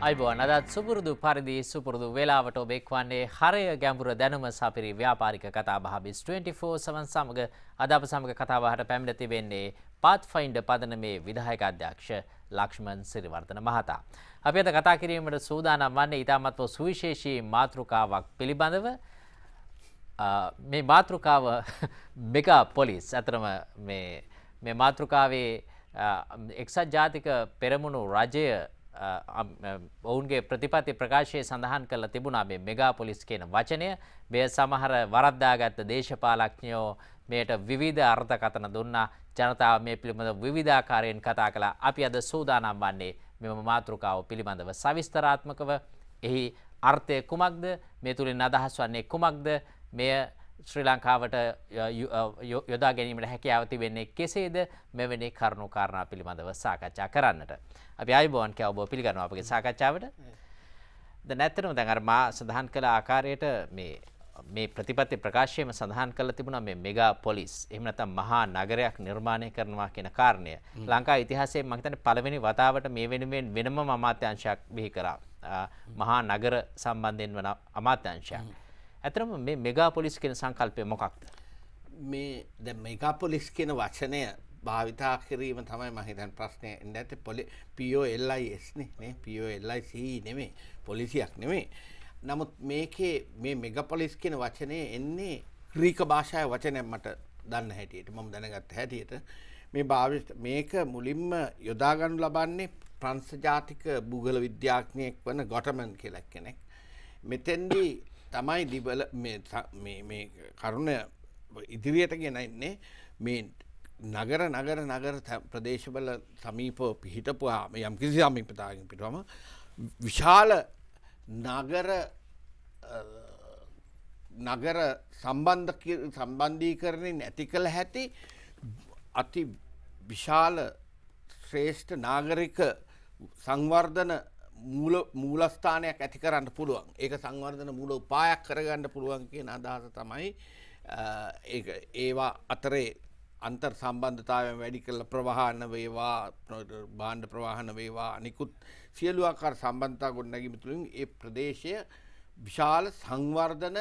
අයිබෝන් අදත් සුපුරුදු පරිදි සුපුරුදු වෙලාවට ඔබෙක්වන්නේ හරය ගැඹුර දැනුම සපිරි ව්‍යාපාරික කතා භාබිස් 24 සවන් සමඟ අදප සමඟ කතාවහට පැමිණති වෙන්නේ පාත් ෆයින්ඩ පදන මේ විදායක අධ්‍යක්ෂ ලක්ෂ්මන් සිරිවර්ධන මහතා. අපි අද කතා කිරීමට සූදානම් වන්නේ ඉතාමත්ව සුවිශේෂී මාතෘකාවක් පිළිබඳව මේ මාතෘකාව මෙකා පොලිස් ඇතරම මේ මාතෘකාවේ එක්සත් ජාතික පෙරමුණු රජය ඔවුන්ගේ ප්‍රතිපති ප්‍රකාශයේ සඳහන් කළ තිබුණා මේ මෙගා පොලිස් කියන වචනය මෙය සමහර වරද්දාගත්ත දේශපාලඥයෝ මෙයට විවිධ අර්ථකතන දුන්නා ජනතාව මේ පිළිබඳ විවිධාකාරයෙන් කතා කළා අපි අද සූදානම් වන්නේ මෙම මාතෘකාව පිළිබඳව සවිස්තරාත්මකව එහි අර්ථය කුමක්ද මේ තුළින් අදහස් වන්නේ කුමක්ද මෙය ශ්‍රී ලංකාවට යොදා ගැනීමට හැකියාවති වෙන්නේ කෙසේද මෙවැනි කරුණු කාරණා පිළිබඳව සාකච්ඡා කරන්නට. අපි අයිබෝන් කිය ඔබ පිළිගන්නවා අපගේ සාකච්ඡාවට. දැන් ඇත්තටම දැන් අර මා සඳහන් කළ ආකාරයට මේ මේ ප්‍රතිපත්ති ප්‍රකාශයේම සඳහන් කරලා තිබුණා මේ මෙගා පොලිස් එහෙම නැත්නම් මහා නගරයක් නිර්මාණය කරනවා කියන කාරණය. ලංකා ඉතිහාසයේ මම හිතන්නේ පළවෙනි වතාවට මේ වෙනුවෙන් වෙනම අමාත්‍යාංශයක් බිහි කරා. මහා නගර සම්බන්ධයෙන් වන අමාත්‍යාංශයක්. ඇත්තටම මේ මෙගා පොලිස් කියන සංකල්පය මොකක්ද? මේ දැන් මෙගා පොලිස් කියන වචනය භාවිතා කිරීම තමයි මහිතන් ප්‍රශ්නය ඇත පොලි පෝල්ලයිස්නේ පෝල්ලයි නෙමේ පොලිසියක් නෙමේ. නමුත් මේකේ මේ මෙගපොලිස් කියෙන වචනය එන්නේ ක්‍රීක භාෂාය වචනැම් මට දන්න හැටියට මම දැනගත් හැටියට මේ භාවිෂ් මේක මුලින්ම යොදාගනු ලබන්නේ ප්‍රංස ජාතික බුගල විද්‍යාඥයෙක් වන ගොටමන් කෙලක් කෙනෙක්. මෙතෙන්දී තමයි දිබල කරුණ ඉදිරියට ගෙනන්නේ මේ නගර නගර නගර ප්‍රදේශවල සමීප පිහිටපුවා යම් කිසි සමීපතාගෙන් පිටවම විශාල නගර නගර සම්බන්ධ සම්බන්ධීකරණය නැති කළ හැති අති විශාල ශ්‍රේෂ්ඨ නාගරික සංවර්ධන මූලස්ථානයක් ඇති කරන්න පුළුවන් ඒක සංවර්ධන මූල උපායක් කරගන්න පුළුවන් කිය අදහස තමයි ඒවා අතරේ අන්තර් සම්බන්ධතාවය වැඩි කළ ප්‍රවාහන වේවා බාණ්ඩ ප්‍රවාහන වේවා අනිකුත් සියලු ආකාර සම්බන්ධතා ගොඩනැගීම තුළින් ඒ ප්‍රදේශය විශාල සංවර්ධන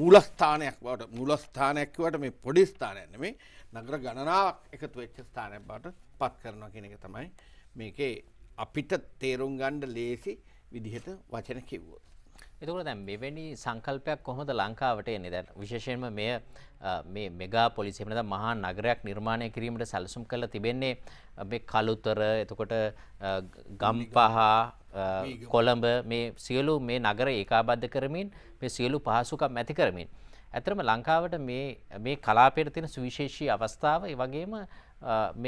මූලස්ථානයක් බවට මූලස්ථානයක්වට මේ පොඩි ස්ථානයන්න මේ නගර ගණනාවක් එකතු වෙච්ච ස්ථානයක් බවට පත් කරනවා කෙන එක තමයි මේකේ අපිට තේරුම් ගණ්ඩ ලේසි විදිහට වචන කිව්වෝ. එතකොට දැන් මෙවැනි සංකල්පයක් කොහොමද ලංකාවට එන්නේ? දැන් විශේෂයෙන්ම මෙය මේ මෙගා පොලිස් එහෙම නැත්නම් මහා නගරයක් නිර්මාණය කිරීමට සැලසුම් කරලා තිබෙන්නේ මේ කලුතර එතකොට ගම්පහ කොළඹ මේ සියලු මේ නගර ඒකාබද්ධ කරමින් මේ සියලු පහසුකම් ඇති කරමින් ඇතරම ලංකාවට මේ මේ කලාපයට තියෙන සුවිශේෂී අවස්ථාව ඒ වගේම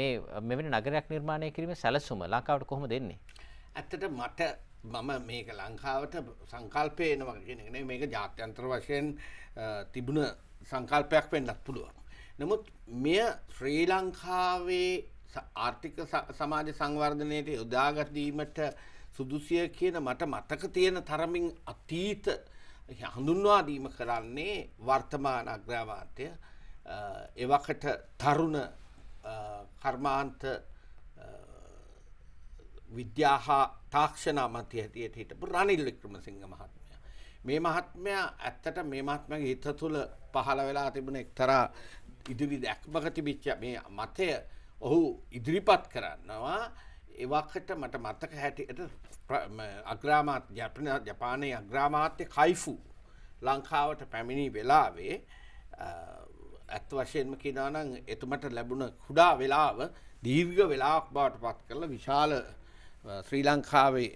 මේ මෙවැනි නගරයක් නිර්මාණය කිරීමේ සැලසුම ලංකාවට කොහොමද දෙන්නේ? ඇත්තට මට මම මේක ලංකාවට සංකල්පය එනවා කියෙනෙන මේක ජාත්‍යන්ත්‍ර වශයෙන් තිබුණ සංකල්පයක් වෙන්නත් පුළුවන්. නමුත් මෙය ශ්‍රී ලංකාවේ ආර්ථික සමාජ සංවර්ධනයට යොදාගටීමට සුදුසිය කියන මට මතක තියෙන තරමින් අතීත හඳුන්වාදීම කරන්නේ වර්තමාන අග්‍රාමාන්තය එවකට තරුණ කර්මාන්ත විද්‍යාහා තාක්ෂණ මන්ති හැටියට හිටපු රනිල් වික්‍රමසිංහ මහත්මයා. මේ මහත්මයා ඇත්තට මේ මහත්මයාගේ හිත තුළ පහළ වෙලා තිබුණ එක්තරා ඉදිරි දැක්මක තිබිච්ච මේ මතය ඔහු ඉදිරිපත් කරන්නවා. එවකට මට මතක හැටියට අග්‍රාමාත් ජපන ජපානයේ අග්‍රාමාත්‍ය කයිෆු ලංකාවට පැමිණි වෙලාවේ ඇත් වශයෙන්ම කිනානං එතුමට ලැබුණ කුඩා වෙලාව දීර්ඝ වෙලාක් බාට පත් කරලා විශාල ශ්‍රී ලංකාවේ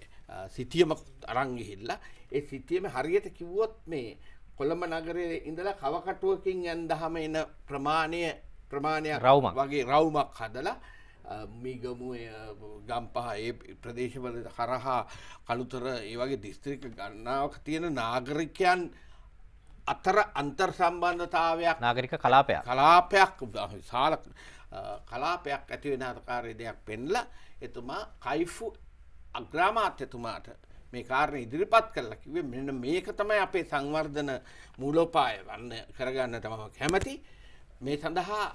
සිතියමක් අරංගිහිල්ලා ඒ සිතියම හරියට කිව්වොත් මේ කොළඹ නගරයේ ඉඳලා කවකටුවකින් යන්දහම එන ප්‍රමාණය ප්‍රමාණයක් රවුමක් වගේ රවුමක් හදලා uh, මිගමු uh, ගම්පහ ඒ ප්‍රදේශවල හරහා කළුතර ඒ වගේ දිස්ත්‍රික ගන්නාවක් තියෙන නාගරිකයන් අතර අන්තර් සම්බන්ධතාවයක් නාගරික කලාපයක් කලාපයක් සාල කලාපයක් ඇතිවෙන අතකාරය දෙයක් පෙන්ල එතුමා කයිෆු අග්‍රාමාත්‍යතුමාට මේ කාරණය ඉදිරිපත් කරලා කිවේ මෙන්න මේක තමයි අපේ සංවර්ධන මූලෝපාය වන්න කරගන්න තමම කැමති මේ සඳහා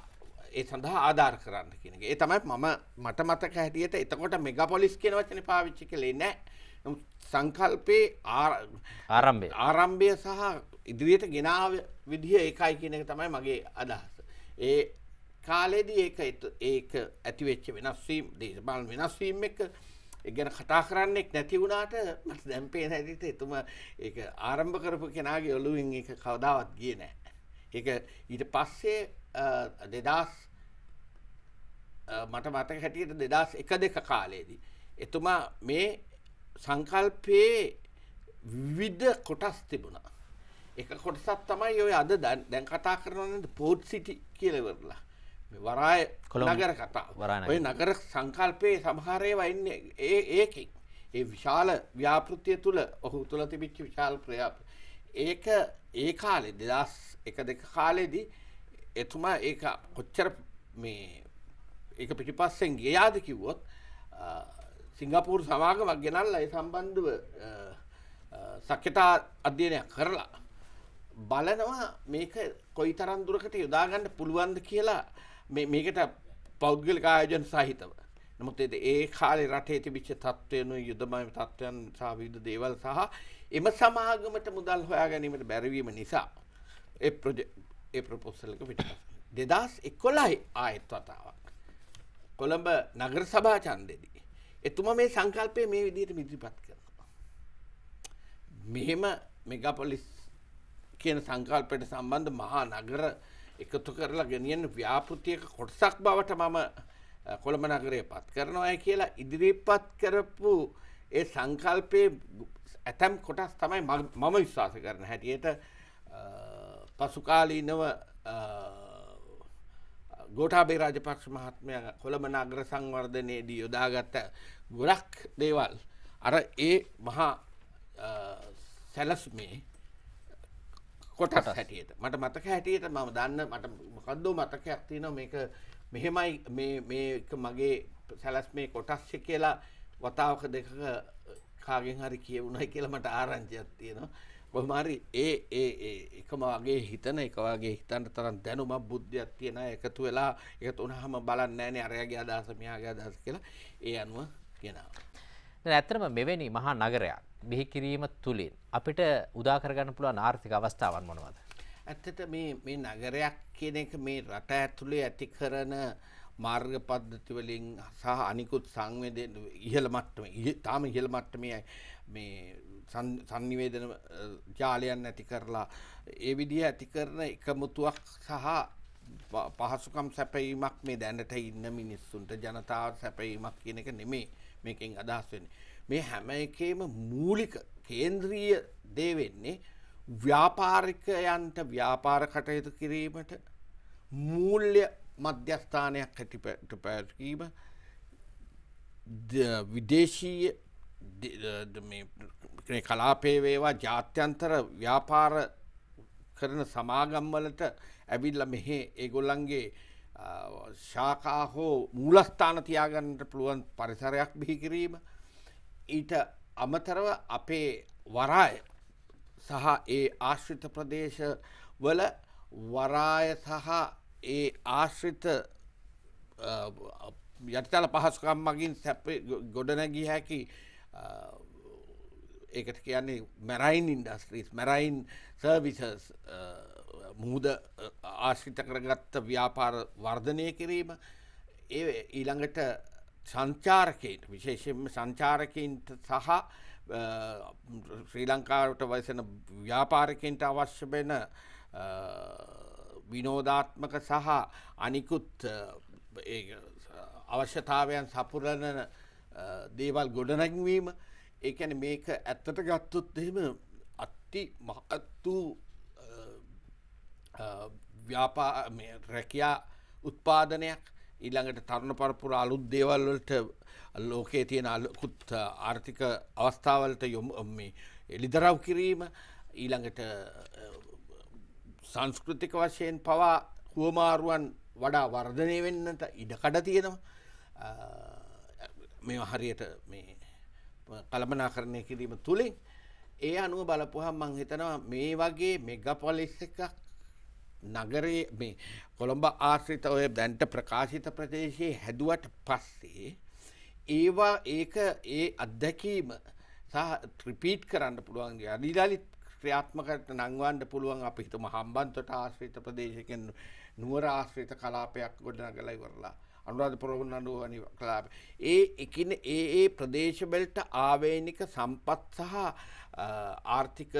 ඒ සඳහා ආධාර කරන්න කියන ඒ තමයි මම මට මතක හැටියට එතකොට මෙගපොලිස් කියන වචන පාවිච්චි කළේ නෑ සංකල්පේ ආරම්භය ආරම්භය සහ ඉදිරියට ගෙනාව විදිහ ඒකයි කියන එක තමයි මගේ අදහස. ඒ කාලෙදී ඒක ඒක ඇතිවෙච්ච වෙනස්වීම් දේශපාලන වෙනස්වීම් එක ගැන කතා කරන්නෙක් නැති වුණාට මට දැන් පේන හැටියට එතුම ඒක ආරම්භ කරපු කෙනාගේ ඔළුවෙන් ඒක කවදාවත් ගියේ නැහැ. ඒක ඊට පස්සේ 2000 මට මතක හැටියට 2001 දෙක කාලේදී එතුමා මේ සංකල්පයේ විවිධ කොටස් තිබුණා. එක කොටසත් තමයි ඔය අද දැන් කතා කරනද පෝට් සිටි කියලවරලා වරාය කොළනගර කතා ඔය නගර සංකල්පයේ සමහරය වන්න ඒ ඒකින් ඒ විශාල ව්‍යාපෘතිය තුළ ඔහු තුළ තිබිච්චි විශාල් ප්‍රයාප ඒක ඒ කාලෙ දෙදස් එක දෙක කාලෙදී එතුමා ඒ කොච්චර මේ ඒ පිටිපස්සෙන් ගේයාද කිව්වොත් සිංගපූර් සමාගමක් ගෙනල්ල ඒ සම්බන්ධව සක්්‍යතා අධ්‍යයනයක් කරලා බලනවා මේක කොයි තරම් දුරකට යොදාගන්න පුළුවන්ද කියලා මේකට පෞද්ගලික ආයෝජන සහිතව. නමුත් ඒ කාලේ රටේ තිබිච්ච තත්ත්වයනු යුදමය තත්ත්වයන් සහ විවිධ දේවල් සහ එම සමාගමට මුදල් හොයා ගැනීමට බැරිවීම නිසා ඒ ඒ ප්‍රොපෝසල් එක පිටපත්. 2011 ආයෙත් වතාවක්. කොළඹ නගර සභා ඡන්දෙදී එතුමා මේ සංකල්පය මේ විදිහට ඉදිරිපත් කරනවා. මෙහෙම මෙගාපොලිස් කියන සංකල්පයට සම්බන්ධ මහා නගර එකතු කරලා ගෙනියන්න ව්‍යාපෘතියක කොටසක් බවට මම කොළඹ නගරය පත් කරනවාය කියලා ඉදිරිපත් කරපු ඒ සංකල්පයේ ඇතැම් කොටස් තමයි මම විශ්වාස කරන හැටියට පසුකාලීනව ගෝටාබේ රාජපක්ෂ මහත්මය කොළඹ නගර සංවර්ධනයේදී යොදාගත්ත ගොඩක් දේවල් අර ඒ මහා සැලස්මේ කොටස් හැටියට මට මතක හැටියට මම දන්න මට මොකද්දෝ මතකයක් තියෙනවා මේක මෙහෙමයි මේ මේක මගේ සැලැස්මේ කොටස් කියලා වතාවක දෙක කාගෙන් හරි කියවුණයි කියලා මට ආරංචියක් තියෙනවා කොහොමහරි ඒ ඒ ඒ එකම වගේ හිතන එක වගේ හිතන්න තරම් දැනුමක් බුද්ධියක් තියෙන එකතු වෙලා එකතු වුණාම බලන්නේ නැහැනේ අරයාගේ අදහස මෙයාගේ අදහස කියලා ඒ අනුව කියනවා. දැන් ඇත්තටම මෙවැනි මහා නගරයක් බිහි කිරීම තුළින් අපිට උදාකරගන්න පුළුවන් ආර්ථික අවස්ථාවන් මොනවද. ඇත්තට මේ නගරයක් කියන එක මේ රට ඇතුළේ ඇති කරන මාර්ග පද්ධතිවලින් සහ අනිකුත් සංවේද ඉහළ මට්ටම තාම ඉහළ මට්ටමයි මේ සංනිවේදන ජාලයන් ඇති කරලා ඒ විදිහ ඇති කරන එකමුතුවක් සහ පහසුකම් සැපයීමක් මේ දැනට ඉන්න මිනිස්සුන්ට ජනතාව සැපයීමක් කියන එක නෙමේ මේකෙන් අදහස් වෙන්නේ මේ හැම එකේම මූලික කේන්ද්‍රීය දේවෙන්නේ ව්‍යාපාරිකයන්ට ව්‍යාපාර කටයුතු කිරීමට මූල්්‍ය මධ්‍යස්ථානයක් හැටිට පැටකීම විදේශීය කලාපේ වේවා ජාත්‍යන්තර ව්‍යාපාර කරන සමාගම්වලට ඇවිල්ල මෙහෙ ඒගොල්ලන්ගේ ශාකා හෝ මූලස්ථාන තියාගන්නට පුළුවන් පරිසරයක් බිහිකිරීම ඊට අමතරව අපේ වරාය සහ ඒ ආශ්‍රිත ප්‍රදේශ වල වරාය සහ ඒ ආශ්‍රිත යටිතල පහසුකම් මගින් සැප ගොඩනැගිය හැකි ඒකට කියන්නේ මැරයින් ඉන්ඩස්ට්‍රීස් මැරයින් සර්විසස් මුහද ආශ්‍රිත කරගත්ත ව්‍යාපාර වර්ධනය කිරීම ඒ ඊළඟට සංචාරකයට විශේෂෙන්ම සංචාරකින්ට සහ ශ්‍රී ලංකාවට වයසන ව්‍යාපාරකෙන්ට අවශ්‍ය වෙන විනෝධාත්මක සහ අනිකුත් අවශ්‍යතාවයන් සපුරණ දේවල් ගොඩනැංවීම ඒකැන මේක ඇත්තට ගත්තුත් එහෙම අත්ති මහත්තුූ ව්‍යාපා රැකයා උත්පාදනයක් ඊළඟට තරුණ පරපුර අලුත් දේවල් වලට ලෝකයේ තියෙන අලුත් ආර්ථික අවස්ථාවලට යොමු මේ එලිදරව් කිරීම ඊළඟට සංස්කෘතික වශයෙන් පවා හුවමාරුවන් වඩා වර්ධනය වෙන්නට ඉඩකඩ තියෙනවා මේ හරියට මේ කළමනා කරණය කිරීම තුළින් ඒ අනුව බලපුහම් මං හිතනවා මේ වගේ මෙගපොලිස් එකක් නගරයේ මේ කොළඹ ආශ්‍රිත ඔය දැන්ට ප්‍රකාශිත ප්‍රදේශයේ හැදුවට පස්සේ ඒවා ඒක ඒ අත්දැකීම සහ ත්‍රිපීට් කරන්න පුළුවන්ගේ අනිදාලිත් ක්‍රියාත්මකට නංවන්න පුළුවන් අපි හිතම හම්බන්තොට ආශ්‍රිත ප්‍රදේශකෙන් නුවර ආශ්‍රිත කලාපයක් ගොඩනගලා ඉවරලා අනුරාධ පොරොන්දුව වැනි කලාප ඒ එකින ඒ ඒ ප්‍රදේශවලට ආවේනික සම්පත් සහ ආර්ථික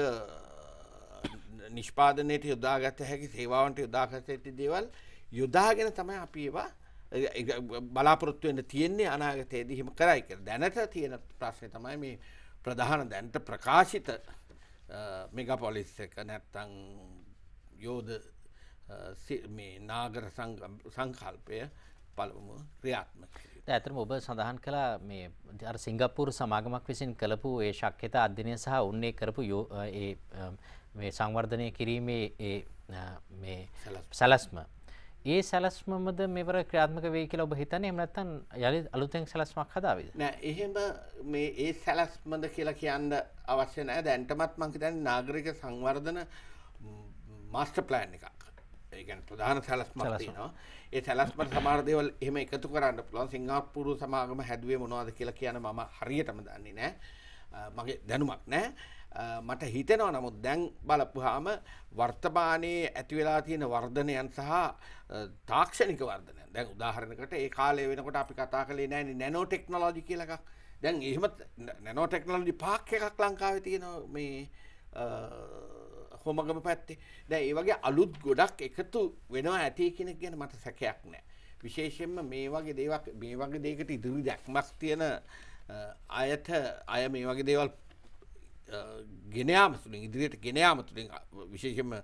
නිෂ්පාදනයට යොදාගත හැකි සේවාවන්ට යොදාගත ඇති දේවල් යොදාගෙන තමයි අපි ඒවා බලාපොරොත්තුවෙන්ට තියෙන්නේ අනාගතයේදී හිම කරයි කියලා. දැනට තියෙන ප්‍රශ්නේ තමයි මේ ප්‍රධාන දැනට ප්‍රකාශිත මෙගාපොලිස් එක නැත්තම් යෝධ මේ නාගර සංකල්පය පළමුව ක්‍රියාත්මක. ඇතරම ඔබ සඳහන් කලා මේ අර සිංගප්පූරු සමාගමක් විසින් කළපු ඒ ශක්්‍යතා අධ්‍යනය සහ උන්නේ කරපු යෝ මේ සංවර්ධනය කිරීමේ මේ සැලස්ම ඒ සැලස්මද මෙවර ක්‍රාත්මක වේ කියලා ඔබ හිතන එමනත්තන් යළි අලුතෙන් සැලස්මක් හදාවිද නෑ එහෙම මේ ඒ සැලස්මද කියලා කියන්න අවශ්‍ය නෑ දැන්ටමත් මංකිතන් නාගරික සංවර්ධන මස්ට ප්ලෑන් එකක් ඒගැන් ප්‍රධාන සැලස්මලනවා ඒ සැලස්ම සමාර්දයවල් එහම එකතු කරන්න පුළන් සිංහපුරු සමාගම හැදුවේ මොනවාද කියලා කියන මම හරියටම දන්නේ නෑ මගේ දැනුමක් නෑ මට හිතෙනවා නමුත් දැන් බලපුහාම වර්තමානයේ ඇතිවෙලා තියෙන වර්ධනයන් සහ තාක්ෂණික වර්ධනය දැන් උදාහරණකට ඒ කාලය වෙනකොට අපි කතා කළේ නෑන නැනෝ ටෙක්නොලෝජි කියලක් දැන් එහෙමත් නැනෝ ටෙක්නොලජි පාක් එකක් ලංකාව තියෙන මේ හොමගම පැත්තේ දැ ඒ වගේ අලුත් ගොඩක් එකතු වෙනවා ඇති කෙනෙක් ගැන මට සැකයක් නෑ විශේෂෙන්ම මේ වගේ දේවක් මේ වගේ දේකට ඉදිරි දැක්මක් තියෙන අයට අය මේ වගේ දේවල් ගෙනයාම තුළින් ඉදිරියට ගෙනයාම තුළින් විශේෂම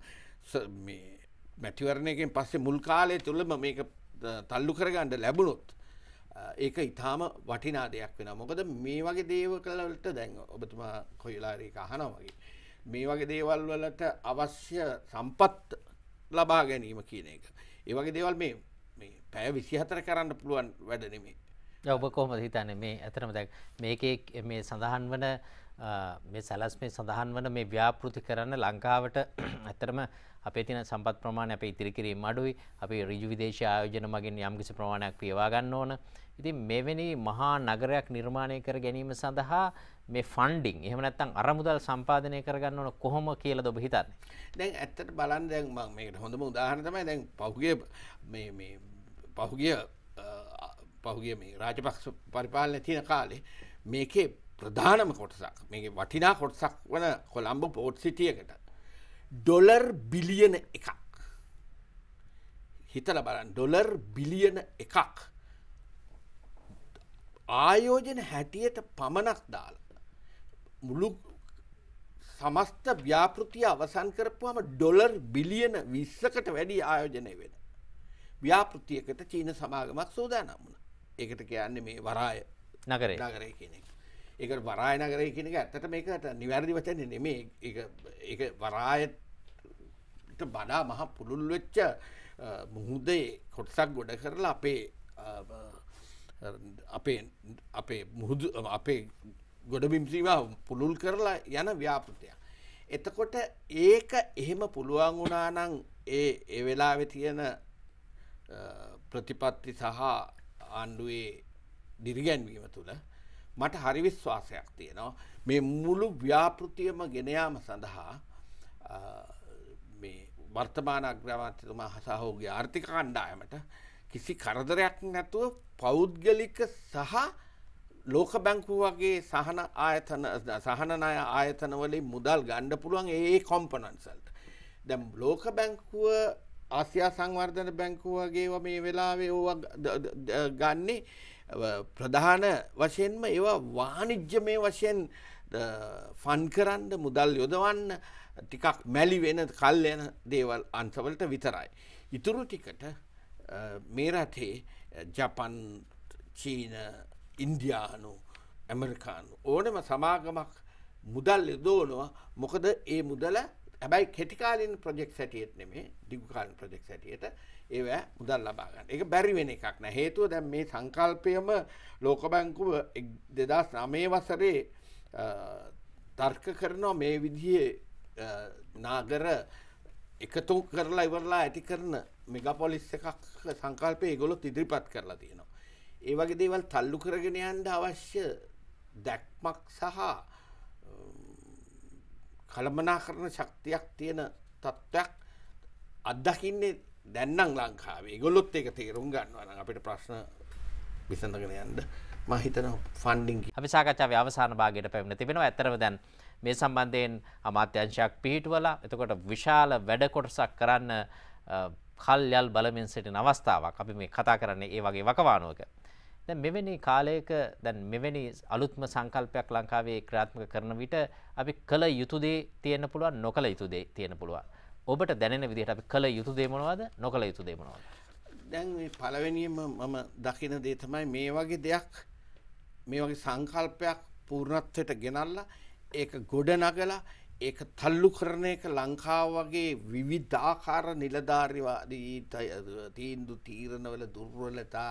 මැතිවරණයකෙන් පස්සේ මුල් කාලය තුළම මේක තල්ලු කරගන්න ලැබුණොත් ඒක ඉතාම වටිනා දෙයක් වෙන මොකද මේ වගේ දේව කලට දැන් ඔබතුමා කොයිලාරක අහනවගේ. මේ වගේ දේවල් වලට අවශ්‍ය සම්පත් ලබා ගැනීම කියන එක. ඒවගේ දේවල් මේ පැය විසිහතර කරන්න පුළුවන් වැඩනෙමේ. ඔබ කොහොම හිතන්න මේ ඇතරම දැක් මේකේ මේ සඳහන් වන මේ සැලැස්මේ සඳහන් වන මේ ව්‍යාපෘති කරන්න ලංකාවට ඇත්තරම අපේ තින සම්පත් ප්‍රමාණ අප ඉතිරිකිරීම අඩුයි අපි රජු විදේශ ආයෝජන මගින් යම්කිසි ප්‍රමාණයක් පියවා ගන්න ඕන. ඉතින් මෙවැනි මහා නගරයක් නිර්මාණය කර ගැනීම සඳහා මේ ෆන්ඩිං එහෙම නැත්නම් අරමුදල් සම්පාදනය කරගන්න ඕන කොහොම කියලා ඔබ හිතන්නේ? දැන් ඇත්තට බලන්න දැන් මම මේකට හොඳම උදාහරණ තමයි දැන් පහුගිය මේ මේ පහුගිය පහුගිය මේ රාජපක්ෂ පරිපාලනය තියෙන කාලේ මේකේ ප්‍රධානම කොටසක් මේ වටිනා කොටසක් වන කොළම්බ පෝට් සිටියකට ඩොලර් බිලියන එකක් හිතල බලන් ඩොලර් බිලියන එකක් ආයෝජන හැටියට පමණක් දාල මුළු සමස්ත ව්‍යාපෘතිය අවසන් කරපුහම ඩොලර් බිලියන විස්සකට වැඩි ආයෝජනය වෙන ව්‍යාපෘතියකට චීන සමාගමක් සෝදානම්මුණ ඒකට කියන්නේ මේ වරාය නගරේ නගරය කෙනෙක් ඒක වරායන කරය කෙනෙක ඇතට මේකට නිවැරදි වචන නෙමේ ඒ වරායට බඩා මහ පුළුල්වෙච්ච මුහුදේ කොටසක් ගොඩ කරලා අපේ අපේ අපේ මුහුදු අපේ ගොඩබිම්සීවා පුළුල් කරලා යන ව්‍යාපෘතියක්. එතකොට ඒක එහෙම පුළුවන් වුණානං ඒ එවෙලාවෙ තියෙන ප්‍රතිපත්ති සහ ආණ්ඩුවේ දිරිගැන්වීම තුළ මට හරි විශ්වාසයක් තියෙනවා මේ මුළු ව්‍යාපෘතියම ගෙනයාම සඳහා වර්තමාන අග්‍රාමාත්‍යතුමා හසාහෝගේ ආර්ථික කණ්ඩායමට කිසි කරදරයක් නැතුව පෞද්ගලික සහ ලෝක බැංකු වගේ සහන ආයතන සහනනාය ආයතනවලින් මුදල් ගණ්ඩ පුළුවන් ඒ කොම්පනන්සල්ට දැම් ලෝක බැංකුව ආසියා සංවර්ධන බැංකුව වගේ මේ වෙලාවේ ඕ ගන්නේ ප්‍රධාන වශයෙන්ම ඒවා වානිජ්‍ය මේ වශයෙන් ෆන් කරන්න මුදල් යොදවන්න ටිකක් මැලි වෙන කල් යන දේවල් අන්සවලට විතරයි. ඉතුරු ටිකට මේ රටේ ජපන් චීන ඉන්දයානු ඇමරිකානු ඕනම සමාගමක් මුදල් යොදෝනවා මොකද ඒ මුදල හැබැයි කෙටිකාලින් ප්‍රජෙක් සැටියත් නෙමේ දිගුකාලින් ප්‍රජෙක් සැටියට ඒවැ මුදල් ලබාගන්න එක බැරි වෙන එකක් නෑ හේතුව දැන් මේ සංකල්පයම ලෝකබැංකුව දෙදස් නමේ වසරේ තර්ක කරනවා මේ විදිහේ නාගර එකතු කරලා ඉවරලා ඇති කරන මෙගපොලිස් එකක් සංකල්පය ගොලොත් ඉදිරිපත් කරලා තියෙනවා. ඒ වගේ දේවල් තල්ලු කරගෙන යන්ඩ අවශ්‍ය දැක්මක් සහ කළමනා කරන ශක්තියක් තියෙන තත්ත්වයක් අත්දකින්නේ දැන්නම් ලංකාවේ ගොල්ලොත් ඒක තේරුම් ගන්නවන අපිට ප්‍රශ්න විසඳගෙන යන්න මහිතන ෆන්ඩිං අවිසාකච්ඡාව අවසාන භාගයට පැමිණ තිබෙනවා ඇතරව දැන් මේ සම්බන්ධයෙන් අමාත්‍යංශයක් පිහිටුවල එතකොට විශාල වැඩකොටසක් කරන්න කල්යල් බලමින් සිටින අවස්ථාවක් අපි මේ කතා කරන්නේ ඒ වගේ වකවානුවක. දැන් මෙවැනි කාලයක දැන් මෙවැනි අලුත්ම සංකල්පයක් ලංකාවේ ක්‍රාත්මක කරන විට අපි කළ යුතුදේ තියෙන පුළුවන් නොකළ යුතුදේ තියෙන පුළුවන්. ඔබට දැනෙන විදිහට අපි කළ යුතු දේමනවාද නොකළ යුතු දේමනවා. දැන් පලවෙනිම මම දකින දේ තමයි මේ වගේ දෙයක් මේ වගේ සංකල්පයක් පූර්ණත්වයට ගෙනල්ලා ඒක ගොඩ නගලා ඒක තල්ලු කරන එක ලංකාව වගේ විවිධාකාර නිලධාරිවාදී තීන්දු තීරණවල දුර්වලතා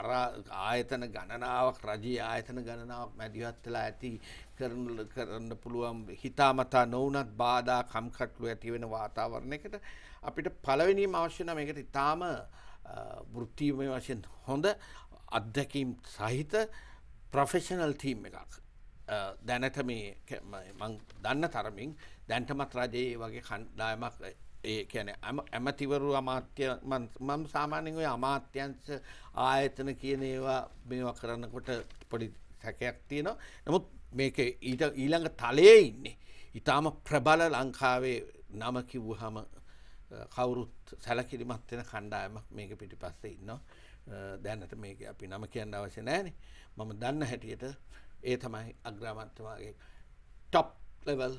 අර ආයතන ගණනාවක් රජයේ ආයතන ගණනාවක් මැදිහත් වෙලා ඇති කරන කරන්න පුළුවන් හිතාමතා නොවුනත් බාධා කම්කටොළු ඇති වෙන වාතාවරණයකට අපිට පළවෙනිම අවශ්‍ය නම් ඒකට ඊටාම වෘත්තිමය වශයෙන් හොඳ අත්දැකීම් සහිත ප්‍රොෆෙෂනල් තීම් එකක් දැනට මේ දන්න තරමින් දැන්ටමත් රජයේ වගේ කණ්ඩායමක් ඒ කියන ඇමතිවරු අමාත්‍ය මම සාමාන්‍යයෙන් ඔය අමාත්‍යංශ ආයතන කියන ඒවා මේවා කරනකොට පොඩි සැකයක් තියෙනවා. නමුත් මේක ඊට ඊළඟ තලයේ ඉන්නේ. ඊටාම ප්‍රබල ලංකාවේ නම කිව්වහම කවුරුත් සැලකිලිමත් වෙන කණ්ඩායමක් මේක පිටිපස්සේ ඉන්නවා. දැනට මේක අපි නම කියන්න අවශ්‍ය නැහැ නේ. මම දන්න හැටියට ඒ තමයි අග්‍රාමන්තමාගේ ටොප් ලෙවල්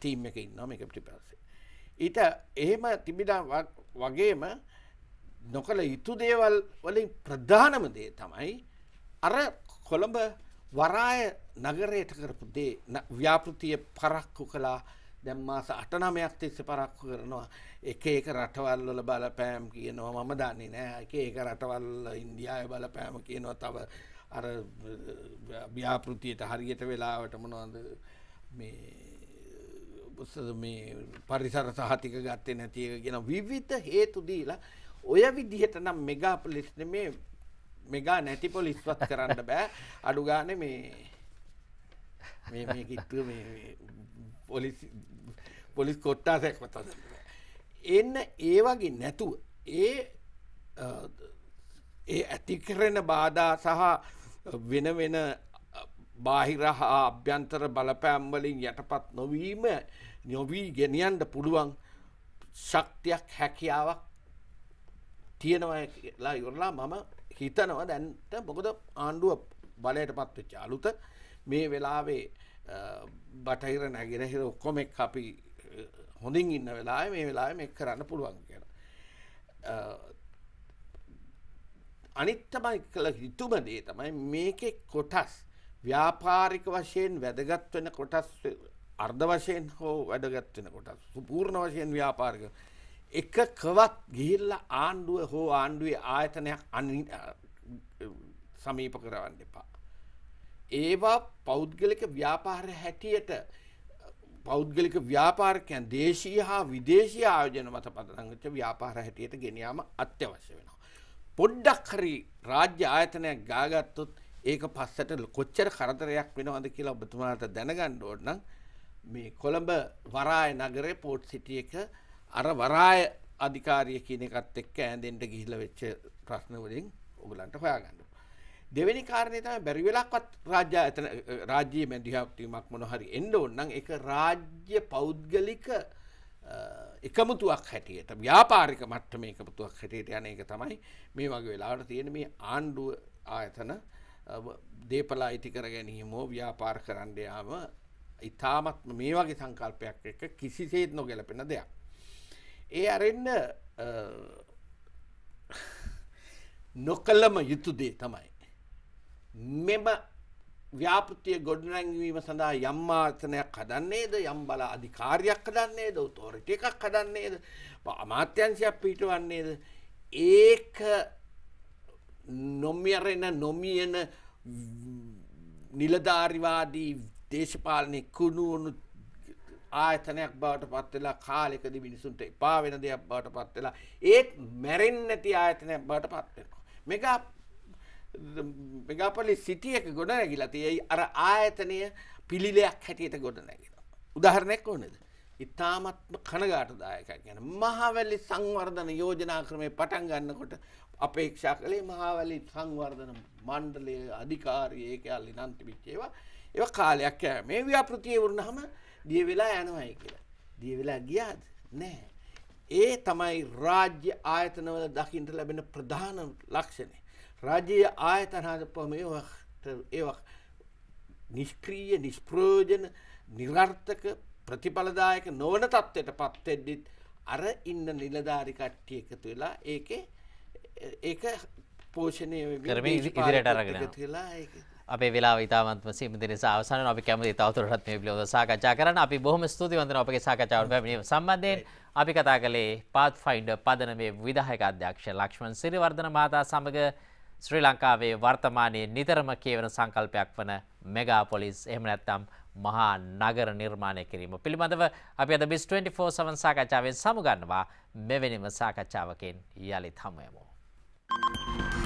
තීම් එක ඉන්නවා එක ටිපස්සේ. ඊට එහෙම තිබිලා වගේම නොකළ යුතු දේවල් වලින් ප්‍රධානම දේ තමයි අර කොළඹ වරාය නගරයට කරපු දේ ව්‍යාපෘතිය පරක්කු කලා දැම් මාස අටනමයක් තිස්ස පරක්කු කරනවා එක ඒක රටවල්වල බලපෑම් කියනවා මම දන්නේ නෑ එක ඒක රටවල්ල ඉන්දියාය බලපෑම කියනවා තව අර ව්‍යාපෘතියට හරියට වෙලාවට මොනවද මේ මේ පරිසර සහතික ගත්තේ නැති එක කියන විවිධ හේතු දීලා ඔය විදිහට නම් මෙගා පොලිස් මේ මෙගා නැති පොලිස්වත් කරන්න බෑ අඩු ගාන මේ මේ කිට්ටු පොලිස් පොලිස් කොට්ටාසයක් වතද එන්න ඒ වගේ නැතුව ඒ ඒ ඇති කරන බාධා සහ වෙන වෙන බාහිර හා අභ්‍යන්තර බලපෑම්වලින් යටපත් නොවීම නොවී ගෙනියන්ට පුළුවන් ශක්තියක් හැකියාවක් තියෙනවලා ඉවරලා මම හිතනව දැන්ට මොකද ආණ්ඩුව බලයට පත්වෙච්ච අලුත මේ වෙලාවේ බටහිර නැගෙනහිර ඔක්කොමෙක් අපි හොඳින් ඉන්න වෙලා මේ වෙලා මේ කරන්න පුළුවන් කියලා අනිත්තමයි කළ හිතුම දේ තමයි මේකෙ කොටස් ව්‍යාපාරික වශයෙන් වැදගත් වෙන කොටස් අර්ධ වශයෙන් හෝ වැඩගත් වෙන කොටස් සුපූර්ණ වශයෙන් ව්‍යාපාරික එකකවත් ගිහිල්ලා ආණ්ඩුව හෝ ආණ්ඩුවේ ආයතනයක් සමීප කරවන්න එපා. ඒවා පෞද්ගලික ව්‍යාපාර හැටියට පෞද්ගලික ව්‍යාපාරකයන් දේශීය හා විදේශීය ආයෝජන මත පදනංගච්ච ව්‍යාපාර හැටියට ගෙනයාම අත්‍යවශ්‍ය වෙනවා. පොඩ්ඩක් හරි රාජ්‍ය ආයතනයක් ගාගත්තොත් ඒක පස්සට කොච්චර කරදරයක් වෙනවද කියලා ඔබතුමාට දැනගන්න ඕන නම් මේ කොළඹ වරාය නගරේ පෝට් සිටි එක අර වරාය අධිකාරිය කියන එකත් එක්ක ඇඳෙන්න ගිහිල්ලා වෙච්ච ප්‍රශ්න වලින් ඔයගලන්ට හොයාගන්න. දෙවෙනි කාරණේ තමයි බැරි වෙලාවකත් රාජ්‍ය ආයතන රාජ්‍යීය මැදිහත් වීමක් මොන හරි එන්න ඕන නම් ඒක රාජ්‍ය පෞද්ගලික එකමුතුවක් හැටියට ව්‍යාපාරික මට්ටම එකමුතුවක් හැටියට යන එක තමයි මේ වගේ වෙලාට තියෙන මේ ආණ්ඩුව ආයතන දේපලා අයිතිකර ගැනීමෝ ව්‍යාපාර කරන්ඩයාම ඉතාමත් මේ වගේ සංකල්පයක් එක කිසිසේත් නොගැලපෙන දෙයක්. ඒ අරෙන්න නොකල්ලම යුතුදේ තමයි. මෙම ව්‍යාපෘතිය ගොඩනැංවීම සඳහා යම් ආසනයක් හදන්නේද යම් බල අධිකාරියක් හදන්නේද ඔතෝරිටි එකක් හදන්නේද අමාත්‍යංශයක් පිටවන්නේද ඒක නොමියරෙන නොමියන නිලධාරිවාදී දේශපාලනය කුණුවනු ආයතනයක් බවට පත්වෙලා කාලෙකද මිනිසුන්ට එපා වෙන දෙයක් බවට පත්වෙලා ඒත් මැරෙන් නැති ආයතනයක් බවට පත්වෙනවා. මෙක මෙගාපොලි සිටියක ගොඩ නැගිලා තියයි අර ආයතනය පිළිලයක් හැටියට ගොඩ නැගෙන. උදාහරණයක් ඕනෙද. ඉතාමත්ම කනගාටදායක ගැන මහවැලි සංවර්ධන යෝජනා ක්‍රමය පටන් ගන්නකොට අපේක්ෂා කළේ මහාවැලි සංවර්ධන මණ්ඩලය අධිකාරී ඒක අල්ලි නන්තිමිච්චේවා ඒ කාලයක් ෑ මේ ව්‍යාපෘතිය වුණ හම දිය වෙලා යනවයි කියලා. දිය වෙලා ගියාද නෑ. ඒ තමයි රාජ්‍ය ආයතනවල දකිින්ට ලැබෙන ප්‍රධාන ලක්ෂණය. රජයේ ආයතන හදපුවම ඒවට ඒවා නිෂ්ක්‍රීය නිෂ්ප්‍රයෝජන නිරර්ථක ප්‍රතිඵලදායක නොවන තත්ත්වයට පත් වෙද්දිත් අර ඉන්න නිලධාරි කට්ටිය එකතු වෙලා ඒකේ ඒක පෝෂණය කරමින් ඉදිරියට අරගෙන යනවා. අපේ වෙලා ඉතාමත්ම සීමිත නිසා අවසන් අපි කැමති තවදුරටත් මේ පිළිබඳව සාකච්ඡා කරන්න. අපි බොහොම ස්තුතියි වන්දන අපගේ සාකච්ඡාවට පැමිණීම සම්බන්ධයෙන්. අපි කතා කළේ Pathfinder පදනමේ විධායක අධ්‍යක්ෂ ලක්ෂ්මන් සිරිවර්ධන මහතා සමග ශ්‍රී ලංකාවේ වර්තමානයේ නිතරම කියවන සංකල්පයක් වන මෙගා පොලිස් එහෙම නැත්නම් මහා නගර නිර්මාණය කිරීම පිළිබඳව අපි අද බිස් 24/7 සාකච්ඡාවෙන් සමුගන්නවා මෙවැනිම සාකච්ඡාවකින් යලිත් හමුවෙමු. Thank you.